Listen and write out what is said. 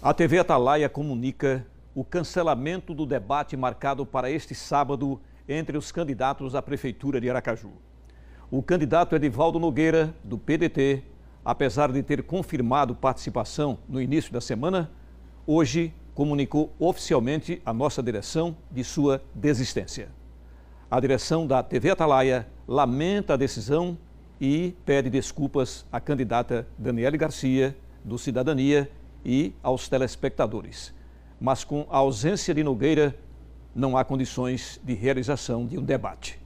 A TV Atalaia comunica o cancelamento do debate marcado para este sábado entre os candidatos à Prefeitura de Aracaju. O candidato Edivaldo Nogueira, do PDT, apesar de ter confirmado participação no início da semana, hoje comunicou oficialmente à nossa direção de sua desistência. A direção da TV Atalaia lamenta a decisão e pede desculpas à candidata Daniele Garcia, do Cidadania, e aos telespectadores. Mas com a ausência de Nogueira, não há condições de realização de um debate.